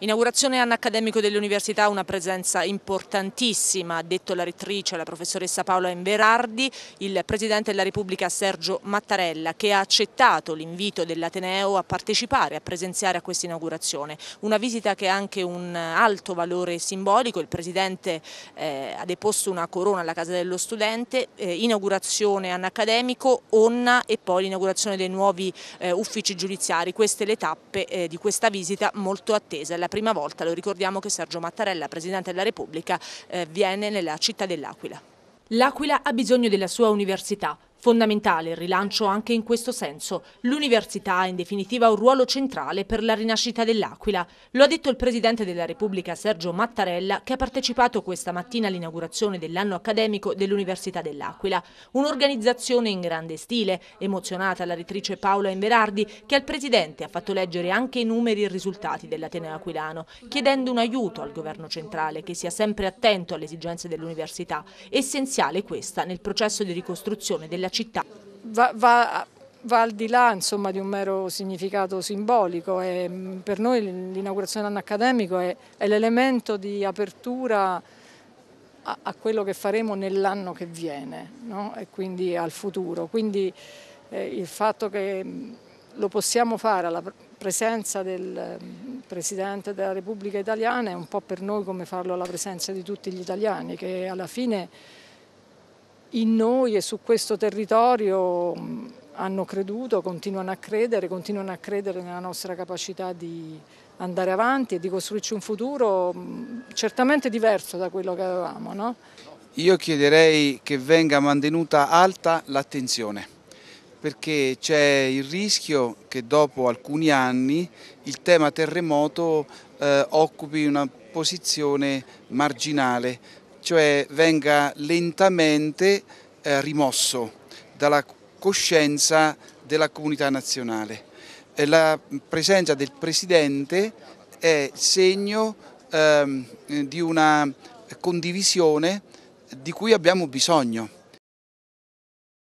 Inaugurazione anno accademico dell'università, una presenza importantissima, ha detto la rettrice, la professoressa Paola Inverardi, il Presidente della Repubblica Sergio Mattarella che ha accettato l'invito dell'Ateneo a partecipare, a presenziare a questa inaugurazione. Una visita che ha anche un alto valore simbolico, il Presidente eh, ha deposto una corona alla Casa dello Studente, eh, inaugurazione anno accademico, onna e poi l'inaugurazione dei nuovi eh, uffici giudiziari. Queste le tappe eh, di questa visita molto attesa. La la prima volta, lo ricordiamo, che Sergio Mattarella, Presidente della Repubblica, eh, viene nella città dell'Aquila. L'Aquila ha bisogno della sua università, Fondamentale il rilancio anche in questo senso. L'università ha in definitiva un ruolo centrale per la rinascita dell'Aquila. Lo ha detto il Presidente della Repubblica Sergio Mattarella che ha partecipato questa mattina all'inaugurazione dell'anno accademico dell'Università dell'Aquila. Un'organizzazione in grande stile, emozionata la rettrice Paola Inverardi che al Presidente ha fatto leggere anche i numeri e i risultati dell'Ateneo Aquilano, chiedendo un aiuto al governo centrale che sia sempre attento alle esigenze dell'università. Essenziale questa nel processo di ricostruzione della della città. Va, va, va al di là insomma, di un mero significato simbolico e mm, per noi l'inaugurazione dell'anno accademico è, è l'elemento di apertura a, a, quello che faremo nell'anno che viene no? e quindi al futuro. Quindi eh, il fatto che mm, lo possiamo fare alla presenza del mm, Presidente della Repubblica Italiana è un po' per noi come farlo alla presenza di tutti gli italiani che alla fine in noi e su questo territorio hanno creduto, continuano a credere, continuano a credere nella nostra capacità di andare avanti e di costruirci un futuro certamente diverso da quello che avevamo. No? Io chiederei che venga mantenuta alta l'attenzione perché c'è il rischio che dopo alcuni anni il tema terremoto eh, occupi una posizione marginale cioè venga lentamente eh, rimosso dalla coscienza della comunità nazionale. Eh, la presenza del Presidente è segno eh, di una condivisione di cui abbiamo bisogno.